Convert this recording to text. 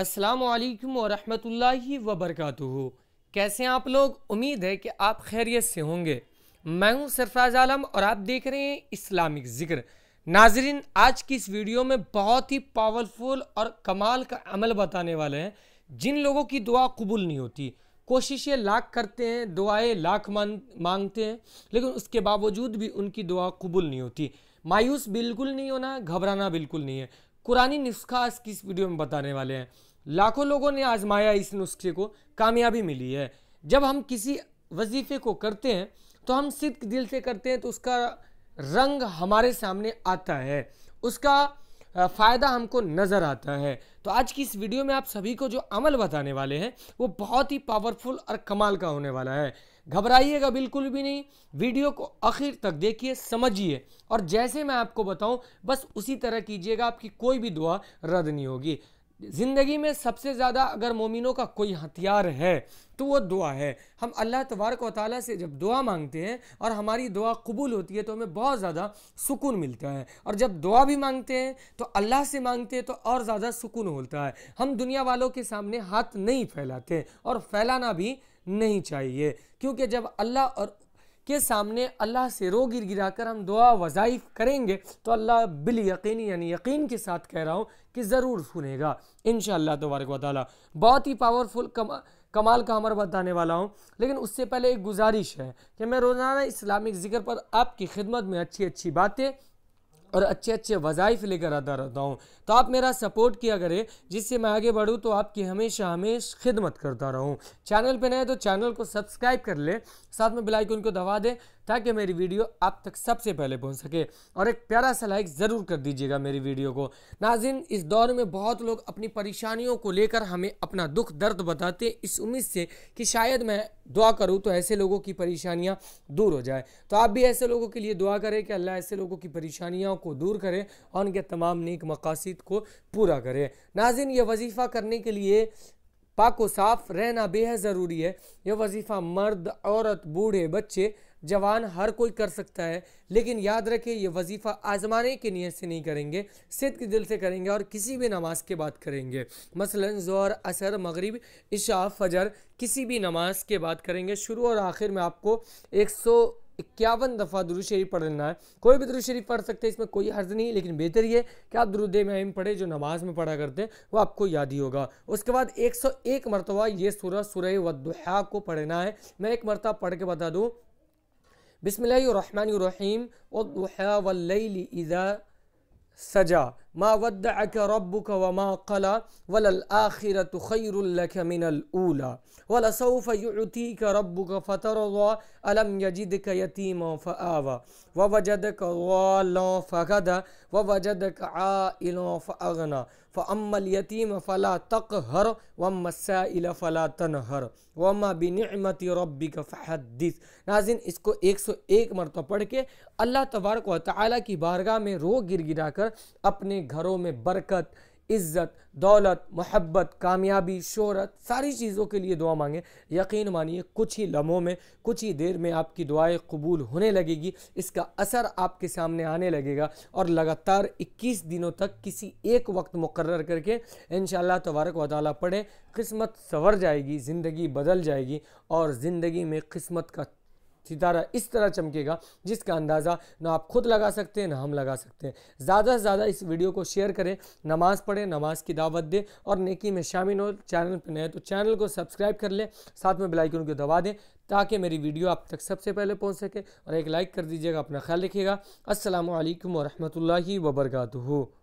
असलकम वरहि वबरक कैसे हैं आप लोग उम्मीद है कि आप खैरियत से होंगे मैं हूं सरफराज आलम और आप देख रहे हैं इस्लामिक ज़िक्र नाजरीन आज की इस वीडियो में बहुत ही पावरफुल और कमाल का अमल बताने वाले हैं जिन लोगों की दुआ कबूल नहीं होती कोशिशें लाख करते हैं दुआएं लाख मांगते हैं लेकिन उसके बावजूद भी उनकी दुआ कबूल नहीं होती मायूस बिल्कुल नहीं होना घबराना बिल्कुल नहीं है कुरानी नुस्खा आज की इस वीडियो में बताने वाले हैं लाखों लोगों ने आजमाया इस नुस्खे को कामयाबी मिली है जब हम किसी वजीफ़े को करते हैं तो हम सिद्ध दिल से करते हैं तो उसका रंग हमारे सामने आता है उसका फ़ायदा हमको नज़र आता है तो आज की इस वीडियो में आप सभी को जो अमल बताने वाले हैं वो बहुत ही पावरफुल और कमाल का होने वाला है घबराइएगा बिल्कुल भी नहीं वीडियो को आखिर तक देखिए समझिए और जैसे मैं आपको बताऊं बस उसी तरह कीजिएगा आपकी कोई भी दुआ रद्द नहीं होगी ज़िंदगी में सबसे ज़्यादा अगर मोमिनों का कोई हथियार है तो वो दुआ है हम अल्लाह तबारक व ताली से जब दुआ मांगते हैं और हमारी दुआ कबूल होती है तो हमें बहुत ज़्यादा सुकून मिलता है और जब दुआ भी मांगते हैं तो अल्लाह से मांगते हैं तो और ज़्यादा सुकून होता है हम दुनिया वालों के सामने हाथ नहीं फैलाते और फैलाना भी नहीं चाहिए क्योंकि जब अल्लाह और के सामने अल्लाह से रो गिर गिरा कर हम दुआ वज़ाइफ करेंगे तो अल्लाह बिल यकीनी यानी यकीन के साथ कह रहा हूँ कि ज़रूर सुनेगा इन तबारक वाली बहुत ही पावरफुल कम कमाल का हमर बताने वाला हूँ लेकिन उससे पहले एक गुजारिश है कि मैं रोज़ाना इस्लामिक ज़िक्र पर आपकी खिदमत में अच्छी अच्छी बातें और अच्छे अच्छे वज़ाइफ लेकर आता रहता हूँ तो आप मेरा सपोर्ट किया करें जिससे मैं आगे बढ़ूँ तो आपकी हमेशा हमेशा खिदमत करता रहूँ चैनल पर नए तो चैनल को सब्सक्राइब कर ले साथ में बिलाईकून को दबा दें ताकि मेरी वीडियो आप तक सबसे पहले पहुँच सके और एक प्यारा सा लाइक ज़रूर कर दीजिएगा मेरी वीडियो को नाजिन इस दौर में बहुत लोग अपनी परेशानियों को लेकर हमें अपना दुख दर्द बताते इस उम्मीद से कि शायद मैं दुआ करूँ तो ऐसे लोगों की परेशानियाँ दूर हो जाए तो आप भी ऐसे लोगों के लिए दुआ करें कि अल्लाह ऐसे लोगों की परेशानियों को दूर करें और उनके तमाम नेक मकासद को पूरा करें नाजिन यह वजीफ़ा करने के लिए पाक व साफ रहना बेहद ज़रूरी है यह वजीफ़ा मर्द औरत बूढ़े बच्चे जवान हर कोई कर सकता है लेकिन याद रखें यह वजीफ़ा आजमाने की नीयत से नहीं करेंगे सिद्ध के दिल से करेंगे और किसी भी नमाज के बाद करेंगे मसलन ज़ोर असर मगरिब इशा फजर किसी भी नमाज के बाद करेंगे शुरू और आखिर में आपको एक सौ इक्यावन दफ़ा दुरुद शरीफ पढ़ लेना है कोई भी दुरुद शरीफ पढ़ सकते हैं इसमें कोई हर्ज नहीं लेकिन बेहतर ये कि आप दुरुद महम पढ़े जो नमाज में पढ़ा करते हैं वो आपको याद ही होगा उसके बाद 101 मरतबा ये सूरह सूरह वद्दुहा को पढ़ना है मैं एक मरतबा पढ़ के बता दूँ बिसमीम वद्दुहा वल्लैली इज़ा सजा मा वद्दअक रब व मा कला वल आखिरत खैरक मिनल ऊला वल सऊफ़ युती का रब का फ़तर अलम यजिदक यतीमा फआवा फ़ावा व वजद का फ़गद व वजद का आल फ़गना यतीम फ़ला तक़हर हर वम मसाइल फ़ला तनहर हर वमा बिनिअमति रब्बिक का फ़हदिस नाजिन इसको 101 सौ पढ़ के अल्लाह तबारक तआला की बारगाह में रो गिरगिराकर अपने घरों में बरकत इज़्ज़त दौलत मोहब्बत कामयाबी शहरत सारी चीज़ों के लिए दुआ मांगें यकीन मानिए कुछ ही लम्हों में कुछ ही देर में आपकी दुआएं कबूल होने लगेगी इसका असर आपके सामने आने लगेगा और लगातार 21 दिनों तक किसी एक वक्त मुकर करके इन तबारक वाली पढ़ें किस्मत संवर जाएगी ज़िंदगी बदल जाएगी और ज़िंदगी में किस्मत का सितारा इस तरह चमकेगा जिसका अंदाज़ा ना आप खुद लगा सकते हैं ना हम लगा सकते हैं ज़्यादा से ज़्यादा इस वीडियो को शेयर करें नमाज़ पढ़ें नमाज की दावत दें और नेकी में शामिल हो चैनल पर नए तो चैनल को सब्सक्राइब कर लें साथ में बेलाइकन को दबा दें ताकि मेरी वीडियो आप तक सबसे पहले पहुँच सके और एक लाइक कर दीजिएगा अपना ख्याल रखिएगा असलम वरहमल वर्का